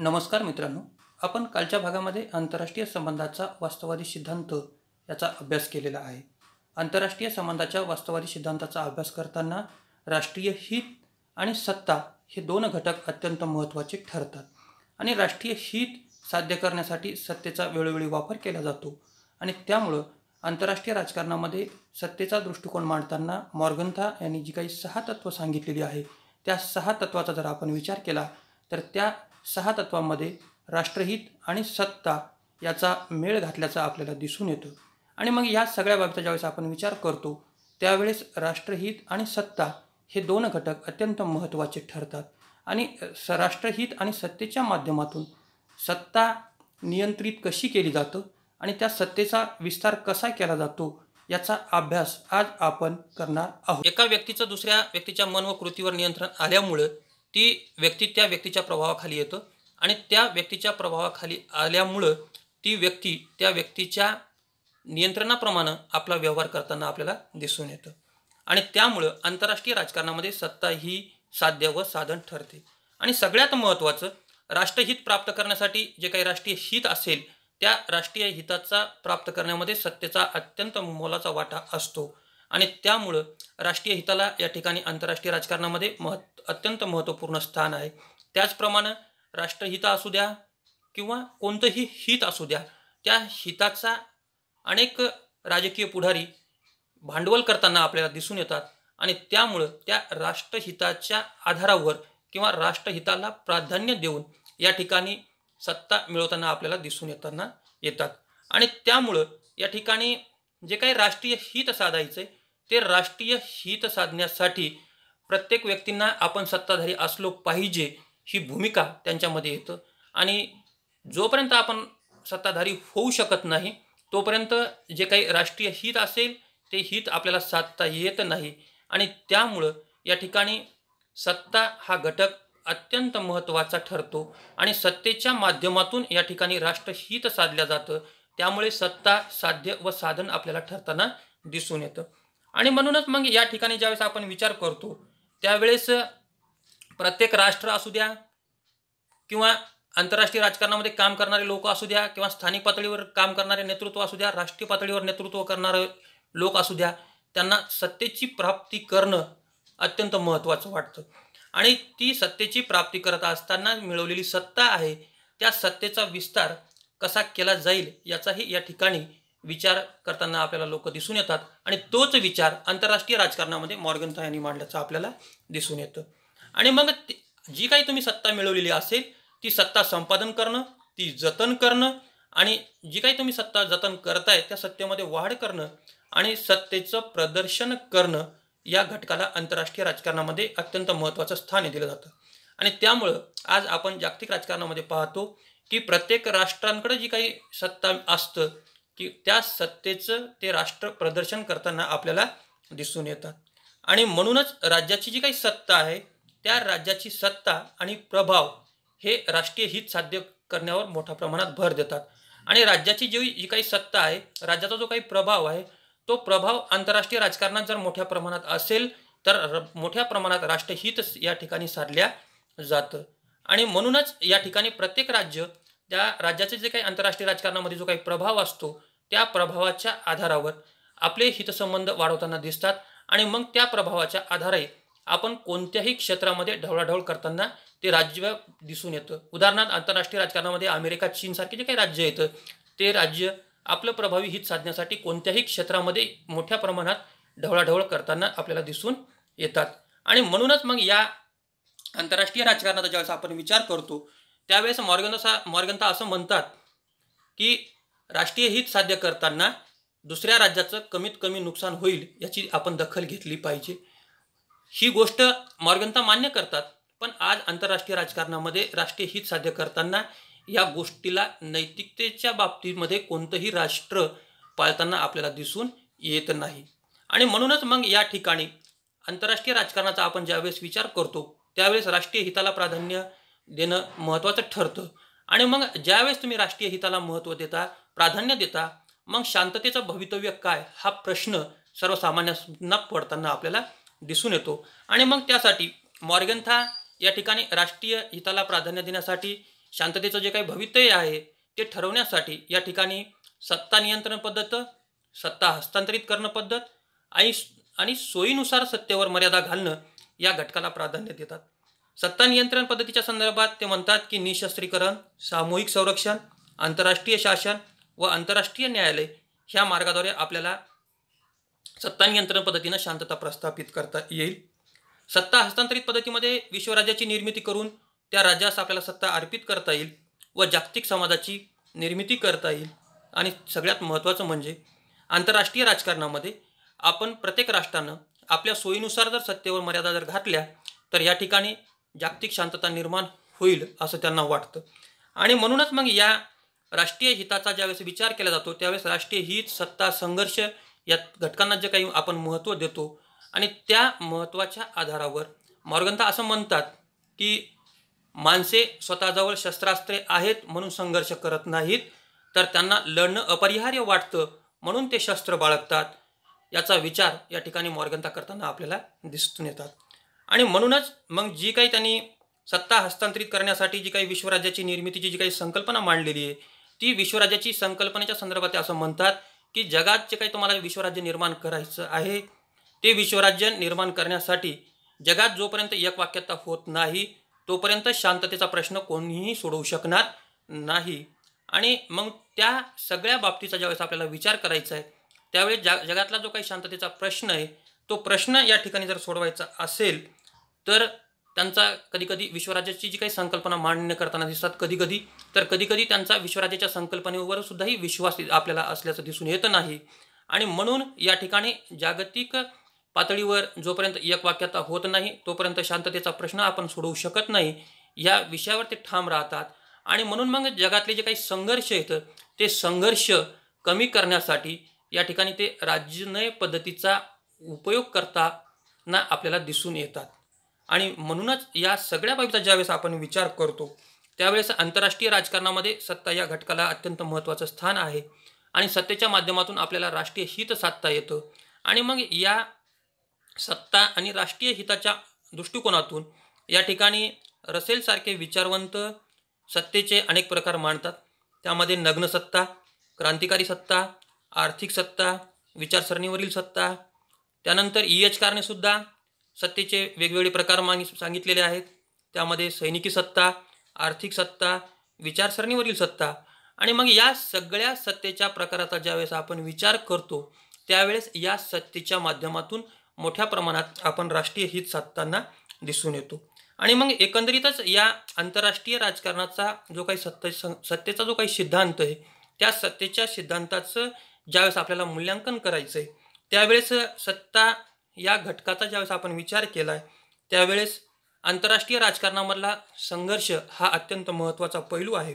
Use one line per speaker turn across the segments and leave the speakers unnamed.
नमस्कार मित्रांनो आपण कालच्या भागामध्ये आंतरराष्ट्रीय संबंधाचा वास्तववादी सिद्धांत याचा अभ्यास केलेला आहे आंतरराष्ट्रीय संबंधाच्या वास्तववादी सिद्धांताचा अभ्यास करताना राष्ट्रीय हित आणि सत्ता हे दोन घटक अत्यंत महत्त्वाचे ठरतात आणि राष्ट्रीय हित साध्य करण्यासाठी सत्तेचा वेळोवेळी वापर केला जातो आणि त्यामुळं आंतरराष्ट्रीय राजकारणामध्ये सत्तेचा दृष्टिकोन मांडताना मॉर्गंथा यांनी जी काही सहा तत्त्व सांगितलेली आहे त्या सहा तत्वाचा जर आपण विचार केला तर त्या सहा तत्वांमध्ये राष्ट्रहित आणि सत्ता याचा मेळ घातल्याचा आपल्याला दिसून येतो आणि मग या सगळ्या बाबीचा ज्यावेळेस आपण विचार करतो त्यावेळेस राष्ट्रहित आणि सत्ता हे दोन घटक अत्यंत महत्त्वाचे ठरतात आणि स राष्ट्रहित आणि सत्तेच्या माध्यमातून सत्ता नियंत्रित कशी केली जातं आणि त्या सत्तेचा विस्तार कसा केला जातो याचा अभ्यास आज आपण करणार आहोत एका व्यक्तीचं दुसऱ्या व्यक्तीच्या मन व कृतीवर नियंत्रण आल्यामुळं ती व्यक्ती त्या व्यक्तीच्या प्रभावाखाली येतं आणि त्या व्यक्तीच्या प्रभावाखाली आल्यामुळं ती व्यक्ती त्या व्यक्तीच्या नियंत्रणाप्रमाणे आपला व्यवहार करताना आपल्याला दिसून येतं आणि त्यामुळं आंतरराष्ट्रीय राजकारणामध्ये सत्ता ही साध्य व साधन ठरते आणि सगळ्यात महत्त्वाचं राष्ट्रहित प्राप्त करण्यासाठी जे काही राष्ट्रीय हित असेल त्या राष्ट्रीय हिताचा प्राप्त करण्यामध्ये सत्तेचा अत्यंत मोलाचा वाटा असतो आणि त्यामुळं राष्ट्रीय हिताला या ठिकाणी आंतरराष्ट्रीय राजकारणामध्ये महत् अत्यंत महत्त्वपूर्ण स्थान आहे त्याचप्रमाणे राष्ट्रहित असू द्या किंवा कोणतंही हित असू द्या त्या हिताचा अनेक राजकीय पुढारी भांडवल करताना आपल्याला दिसून येतात आणि त्यामुळं त्या राष्ट्रहिताच्या आधारावर किंवा राष्ट्रहिताला प्राधान्य देऊन या ठिकाणी सत्ता मिळवताना आपल्याला दिसून येताना येतात आणि त्यामुळं या ठिकाणी जे काही राष्ट्रीय हित साधायचं आहे ते राष्ट्रीय हित साधण्यासाठी प्रत्येक व्यक्तींना आपण सत्ताधारी असलो पाहिजे ही भूमिका त्यांच्यामध्ये येतं आणि जोपर्यंत आपण सत्ताधारी होऊ शकत नाही तोपर्यंत जे काही राष्ट्रीय हित असेल ते हित आपल्याला साधता येत नाही आणि त्यामुळं या ठिकाणी सत्ता हा घटक अत्यंत महत्त्वाचा ठरतो आणि सत्तेच्या माध्यमातून या ठिकाणी राष्ट्रहित साधल्या जातं त्यामुळे सत्ता साध्य व साधन आपल्याला ठरताना दिसून येतं आणि म्हणूनच मग या ठिकाणी ज्यावेळेस आपण विचार करतो त्यावेळेस प्रत्येक राष्ट्र असू द्या किंवा आंतरराष्ट्रीय राजकारणामध्ये काम करणारे लोक असू द्या किंवा स्थानिक पातळीवर काम करणारे नेतृत्व असू द्या राष्ट्रीय पातळीवर नेतृत्व करणारे लोक असू द्या त्यांना सत्तेची प्राप्ती करणं अत्यंत महत्त्वाचं वाटतं आणि ती सत्तेची प्राप्ती करत असताना मिळवलेली सत्ता आहे त्या सत्तेचा विस्तार कसा केला जाईल याचाही या ठिकाणी विचार करताना आपल्याला लोक दिसून येतात आणि तोच विचार आंतरराष्ट्रीय राजकारणामध्ये मॉर्गनथा यांनी मांडल्याचं आपल्याला दिसून येतं आणि मग जी काही तुम्ही सत्ता मिळवलेली असेल ती सत्ता संपादन करणं ती जतन करणं आणि जी काही तुम्ही सत्ता जतन करताय त्या सत्तेमध्ये वाढ करणं आणि सत्तेचं प्रदर्शन करणं या घटकाला आंतरराष्ट्रीय राजकारणामध्ये अत्यंत महत्त्वाचं स्थान दिलं जातं आणि त्यामुळं आज आपण जागतिक राजकारणामध्ये पाहतो की प्रत्येक राष्ट्रांकडे जी काही सत्ता असतं की त्या सत्तेचं ते राष्ट्र प्रदर्शन करताना आपल्याला दिसून येतात आणि म्हणूनच राज्याची जी काही सत्ता आहे त्या राज्याची सत्ता आणि प्रभाव हे राष्ट्रीय हित साध्य करण्यावर मोठ्या प्रमाणात भर देतात आणि राज्याची जी जी काही सत्ता आहे राज्याचा जो काही प्रभाव आहे तो प्रभाव आंतरराष्ट्रीय राजकारणात जर मोठ्या प्रमाणात असेल तर मोठ्या प्रमाणात राष्ट्रहित या ठिकाणी साधल्या जातं आणि म्हणूनच या ठिकाणी प्रत्येक राज्य त्या राज्याचे जे काही आंतरराष्ट्रीय राजकारणामध्ये जो काही प्रभाव असतो त्या प्रभावाच्या आधारावर आपले हितसंबंध वाढवताना दिसतात आणि मग त्या प्रभावाच्या आधारे आपण कोणत्याही क्षेत्रामध्ये ढवळाढवळ करताना ते राज्य दिसून येतं उदाहरणार्थ आंतरराष्ट्रीय राजकारणामध्ये अमेरिका चीनसारखे जे काही राज्य येतं ते राज्य आपलं प्रभावी हित साधण्यासाठी कोणत्याही क्षेत्रामध्ये मोठ्या प्रमाणात ढवळाढवळ करताना आपल्याला दिसून येतात आणि म्हणूनच मग या आंतरराष्ट्रीय राजकारणाचा ज्यावेळेस आपण विचार करतो त्यावेळेस मॉर्गनसा मॉर्गनता असं म्हणतात की राष्ट्रीय हित साध्य करताना दुसऱ्या राज्याचं कमीत कमी नुकसान होईल याची आपण दखल घेतली पाहिजे ही गोष्ट मॉर्गनता मान्य करतात पण आज आंतरराष्ट्रीय राजकारणामध्ये राष्ट्रीय हित साध्य करताना या गोष्टीला नैतिकतेच्या बाबतीमध्ये कोणतंही राष्ट्र पाळताना आपल्याला दिसून येत नाही आणि म्हणूनच मग या ठिकाणी आंतरराष्ट्रीय राजकारणाचा आपण ज्यावेळेस विचार करतो त्यावेळेस राष्ट्रीय हिताला प्राधान्य देणं महत्त्वाचं ठरतं आणि मग ज्यावेळेस तुम्ही राष्ट्रीय हिताला महत्त्व देता प्राधान्य देता मग शांततेचं भवितव्य काय हा प्रश्न सर्वसामान्यांना पडताना आपल्याला दिसून येतो आणि मग त्यासाठी मॉर्गनथा या ठिकाणी राष्ट्रीय हिताला प्राधान्य देण्यासाठी शांततेचं जे काही भवितव्य आहे ते ठरवण्यासाठी या ठिकाणी सत्ता नियंत्रण पद्धत सत्ता हस्तांतरित करणं पद्धत आणि आणि सोयीनुसार सत्तेवर मर्यादा घालणं या घटकाला प्राधान्य देतात सत्ता नियंत्रण पद्धतीच्या संदर्भात ते म्हणतात की निशस्त्रीकरण सामूहिक संरक्षण आंतरराष्ट्रीय शासन व आंतरराष्ट्रीय न्यायालय ह्या मार्गाद्वारे आपल्याला सत्ता नियंत्रण पद्धतीनं शांतता प्रस्थापित करता येईल सत्ता हस्तांतरित पद्धतीमध्ये विश्वराज्याची निर्मिती करून त्या राज्यास आपल्याला सत्ता अर्पित करता येईल व जागतिक समाजाची निर्मिती करता येईल आणि सगळ्यात महत्त्वाचं म्हणजे आंतरराष्ट्रीय राजकारणामध्ये आपण प्रत्येक राष्ट्रानं आपल्या सोयीनुसार जर सत्तेवर मर्यादा जर घातल्या तर या ठिकाणी जागतिक शांतता निर्माण होईल असं त्यांना वाटतं आणि म्हणूनच मग या राष्ट्रीय हिताचा ज्यावेळेस विचार केला जातो त्यावेळेस राष्ट्रीय हित सत्ता संघर्ष या घटकांना जे काही आपण महत्त्व देतो आणि त्या महत्त्वाच्या आधारावर मॉर्गंता असं म्हणतात की माणसे स्वतःजवळ शस्त्रास्त्रे आहेत म्हणून संघर्ष करत नाहीत तर त्यांना लढणं अपरिहार्य वाटतं म्हणून ते शस्त्र बाळगतात याचा विचार या ठिकाणी मॉर्गंता करताना आपल्याला दिसून येतात आणि म्हणूनच मग जी काही त्यांनी सत्ता हस्तांतरित करण्यासाठी जी काही विश्वराज्याची निर्मितीची जी काही संकल्पना मांडलेली आहे ती विश्वराज्याची संकल्पनेच्या संदर्भात असं म्हणतात की जगात जे काही तुम्हाला विश्वराज्य निर्माण करायचं आहे ते विश्वराज्य निर्माण करण्यासाठी जगात जोपर्यंत एकवाक्यता होत नाही तोपर्यंत शांततेचा प्रश्न कोणीही सोडवू शकणार नाही आणि मग त्या सगळ्या बाबतीचा ज्यावेळेस आपल्याला विचार करायचा आहे त्यावेळेस जा जगातला जो काही शांततेचा प्रश्न आहे तो प्रश्न या ठिकाणी जर सोडवायचा असेल तर त्यांचा कधीकधी विश्वराज्याची जी काही संकल्पना मान्य करताना दिसतात कधीकधी तर कधीकधी त्यांचा विश्वराज्याच्या संकल्पनेवर सुद्धाही विश्वास आपल्याला असल्याचं दिसून येत नाही आणि म्हणून या ठिकाणी जागतिक पातळीवर जोपर्यंत एक वाक्यता होत नाही तोपर्यंत शांततेचा प्रश्न आपण सोडवू शकत नाही या विषयावर ते ठाम राहतात आणि म्हणून मग जगातले जे काही संघर्ष आहेत ते संघर्ष कमी करण्यासाठी या ठिकाणी ते राजनय पद्धतीचा उपयोग करताना आपल्याला दिसून येतात आणि म्हणूनच या सगळ्या बाबीचा ज्यावेळेस आपण विचार करतो त्यावेळेस आंतरराष्ट्रीय राजकारणामध्ये सत्ता या घटकाला अत्यंत महत्त्वाचं स्थान आहे आणि सत्तेच्या माध्यमातून आपल्याला राष्ट्रीय हित साधता येतं आणि मग या सत्ता आणि राष्ट्रीय हिताच्या दृष्टिकोनातून या ठिकाणी रसेलसारखे विचारवंत सत्तेचे अनेक प्रकार मांडतात त्यामध्ये नग्न सत्ता क्रांतिकारी सत्ता आर्थिक सत्ता विचारसरणीवरील सत्ता त्यानंतर ई एच कारणेसुद्धा सत्तेचे वेगवेगळे प्रकार मांग सांगितलेले आहेत त्यामध्ये सैनिकी सत्ता आर्थिक सत्ता विचारसरणीवरील सत्ता आणि मग या सगळ्या सत्तेच्या प्रकाराचा ज्यावेळेस आपण विचार करतो त्यावेळेस या सत्तेच्या माध्यमातून मोठ्या प्रमाणात आपण राष्ट्रीय हित साधताना दिसून येतो आणि मग एकंदरीतच या आंतरराष्ट्रीय राजकारणाचा जो काही सत्ते सत्तेचा जो काही सिद्धांत आहे त्या सत्तेच्या सिद्धांताचं ज्यावेळेस आपल्याला मूल्यांकन करायचं आहे त्यावेळेस सत्ता या घटकाचा ज्यावेळेस आपण विचार केला आहे त्यावेळेस आंतरराष्ट्रीय राजकारणामधला संघर्ष हा अत्यंत महत्त्वाचा पैलू आहे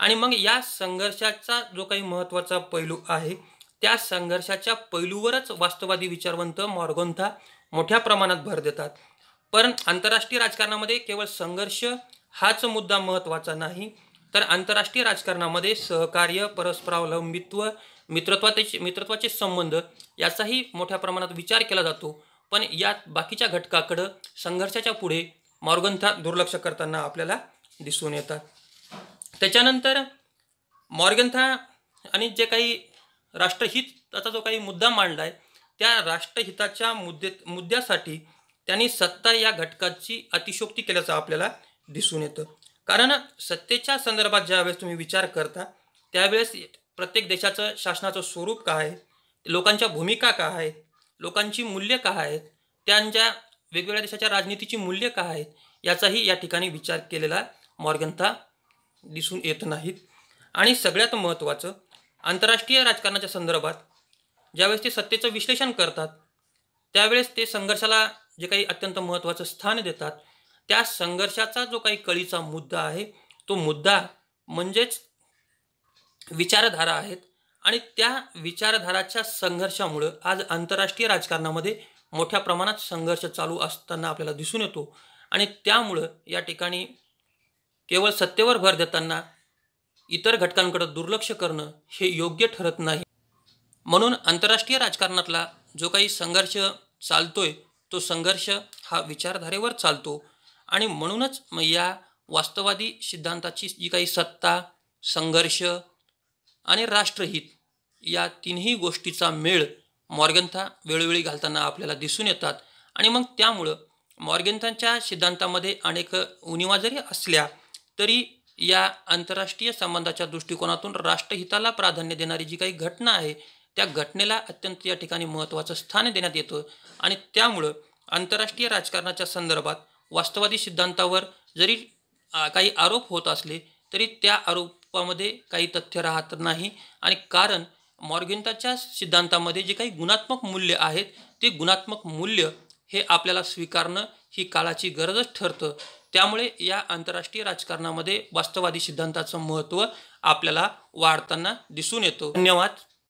आणि मग या संघर्षाचा जो काही महत्त्वाचा पैलू आहे त्या संघर्षाच्या पैलूवरच वास्तवादी विचारवंत मॉर्गोंथा मोठ्या प्रमाणात भर देतात पण आंतरराष्ट्रीय राजकारणामध्ये केवळ संघर्ष हाच मुद्दा महत्त्वाचा नाही तर आंतरराष्ट्रीय राजकारणामध्ये सहकार्य परस्परावलंबित्व मित्रत्वाचे मित्रत्वाचे संबंध याचाही मोठ्या प्रमाणात विचार केला जातो पण या बाकीच्या घटकाकडं संघर्षाच्या पुढे मॉर्गनथा दुर्लक्ष करताना आपल्याला दिसून येतात त्याच्यानंतर मॉर्गनथा आणि जे काही राष्ट्रहित त्याचा जो काही मुद्दा मांडला आहे त्या राष्ट्रहिताच्या मुद्दे मुद्द्यासाठी त्यांनी सत्ता या घटकाची अतिशोक्ती केल्याचं आपल्याला दिसून येतं कारण सत्तेच्या संदर्भात ज्यावेळेस तुम्ही विचार करता त्यावेळेस प्रत्येक देशाचं शासनाचं स्वरूप काय आहे लोकांच्या भूमिका काय आहेत लोकांची मूल्य काय आहेत त्यांच्या वेगवेगळ्या देशाच्या राजनीतीची मूल्य काय आहेत याचाही या ठिकाणी विचार केलेला मॉर्गनता दिसून येत नाहीत आणि सगळ्यात महत्त्वाचं आंतरराष्ट्रीय राजकारणाच्या संदर्भात ज्यावेळेस ते सत्तेचं विश्लेषण करतात त्यावेळेस ते संघर्षाला जे काही अत्यंत महत्त्वाचं स्थान देतात त्या संघर्षाचा जो काही कळीचा मुद्दा आहे तो मुद्दा म्हणजेच विचारधारा आहेत आणि त्या विचारधाराच्या संघर्षामुळं आज आंतरराष्ट्रीय राजकारणामध्ये मोठ्या प्रमाणात संघर्ष चालू असताना आपल्याला दिसून येतो आणि त्यामुळं या ठिकाणी केवळ सत्तेवर भर देताना इतर घटकांकडं दुर्लक्ष करणं हे योग्य ठरत नाही म्हणून आंतरराष्ट्रीय राजकारणातला जो काही संघर्ष चालतोय तो संघर्ष हा विचारधारेवर चालतो आणि म्हणूनच या वास्तववादी सिद्धांताची जी काही सत्ता संघर्ष आणि राष्ट्रहित या तिन्ही गोष्टीचा मेळ मॉर्गंथा वेळोवेळी घालताना आपल्याला दिसून येतात आणि मग त्यामुळं मॉर्गेंथांच्या सिद्धांतामध्ये अनेक उणीवा जरी असल्या तरी या आंतरराष्ट्रीय संबंधाच्या दृष्टिकोनातून राष्ट्रहिताला प्राधान्य देणारी जी काही घटना आहे त्या घटनेला अत्यंत या ठिकाणी महत्त्वाचं स्थान देण्यात येतं आणि त्यामुळं आंतरराष्ट्रीय राजकारणाच्या संदर्भात वास्तवादी सिद्धांतावर जरी काही आरोप होत असले तरी त्या आरोप स्वरूपामध्ये काही तथ्य राहत नाही आणि कारण मॉर्गेंटाच्या सिद्धांतामध्ये जे काही गुणात्मक मूल्य आहेत ते गुणात्मक मूल्य हे आपल्याला स्वीकारणं ही काळाची गरजच ठरतं त्यामुळे या आंतरराष्ट्रीय राजकारणामध्ये वास्तववादी सिद्धांताचं महत्त्व आपल्याला वाढताना दिसून येतो धन्यवाद